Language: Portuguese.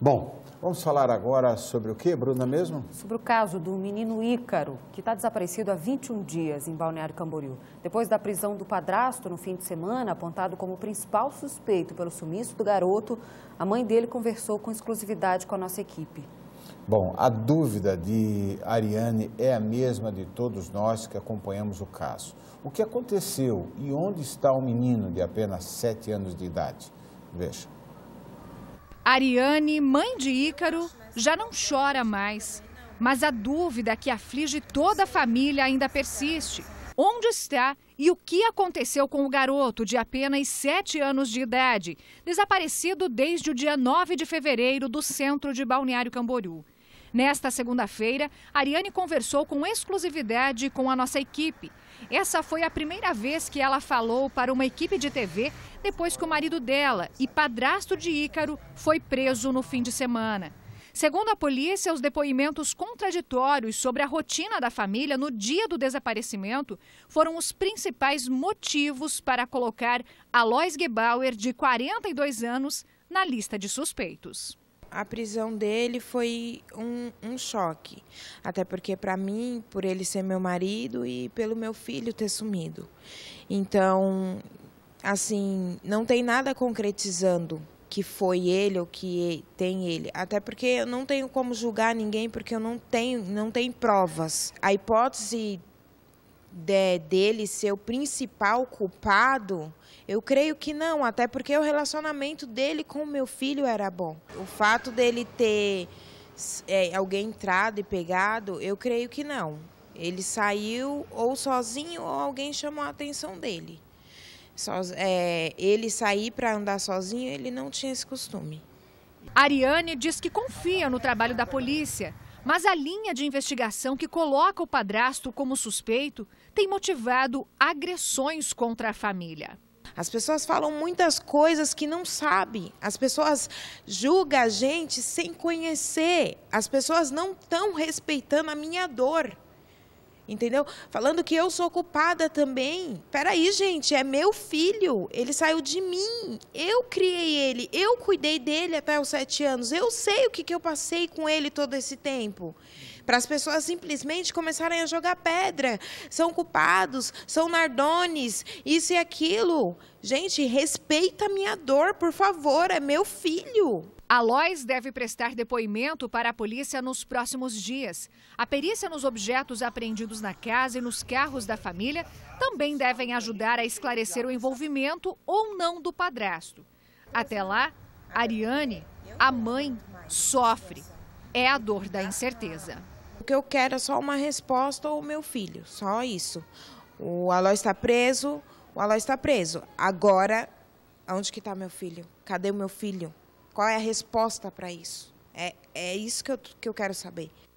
Bom, vamos falar agora sobre o que, Bruna, mesmo? Sobre o caso do menino Ícaro, que está desaparecido há 21 dias em Balneário Camboriú. Depois da prisão do padrasto no fim de semana, apontado como principal suspeito pelo sumiço do garoto, a mãe dele conversou com exclusividade com a nossa equipe. Bom, a dúvida de Ariane é a mesma de todos nós que acompanhamos o caso. O que aconteceu e onde está o menino de apenas 7 anos de idade? Veja. Ariane, mãe de Ícaro, já não chora mais. Mas a dúvida que aflige toda a família ainda persiste. Onde está e o que aconteceu com o garoto de apenas 7 anos de idade, desaparecido desde o dia 9 de fevereiro do centro de Balneário Camboriú? Nesta segunda-feira, Ariane conversou com exclusividade com a nossa equipe. Essa foi a primeira vez que ela falou para uma equipe de TV depois que o marido dela e padrasto de Ícaro foi preso no fim de semana. Segundo a polícia, os depoimentos contraditórios sobre a rotina da família no dia do desaparecimento foram os principais motivos para colocar Alois Gebauer, de 42 anos, na lista de suspeitos a prisão dele foi um, um choque. Até porque, para mim, por ele ser meu marido e pelo meu filho ter sumido. Então, assim, não tem nada concretizando que foi ele ou que tem ele. Até porque eu não tenho como julgar ninguém, porque eu não tenho, não tenho provas. A hipótese de, dele ser o principal culpado, eu creio que não, até porque o relacionamento dele com o meu filho era bom. O fato dele ter é, alguém entrado e pegado, eu creio que não. Ele saiu ou sozinho ou alguém chamou a atenção dele. So, é, ele sair para andar sozinho, ele não tinha esse costume. Ariane diz que confia no trabalho da polícia mas a linha de investigação que coloca o padrasto como suspeito tem motivado agressões contra a família. As pessoas falam muitas coisas que não sabem. As pessoas julgam a gente sem conhecer. As pessoas não estão respeitando a minha dor entendeu? Falando que eu sou culpada também. Peraí, gente, é meu filho. Ele saiu de mim. Eu criei ele. Eu cuidei dele até os sete anos. Eu sei o que, que eu passei com ele todo esse tempo. Para as pessoas simplesmente começarem a jogar pedra. São culpados, são nardones, isso e aquilo. Gente, respeita a minha dor, por favor. É meu filho. Alois deve prestar depoimento para a polícia nos próximos dias. A perícia nos objetos apreendidos na casa e nos carros da família também devem ajudar a esclarecer o envolvimento ou não do padrasto. Até lá, Ariane, a mãe, sofre. É a dor da incerteza. O que eu quero é só uma resposta ou meu filho, só isso. O Alois está preso, o Alois está preso. Agora, onde que está meu filho? Cadê o meu filho? Qual é a resposta para isso? É, é isso que eu, que eu quero saber.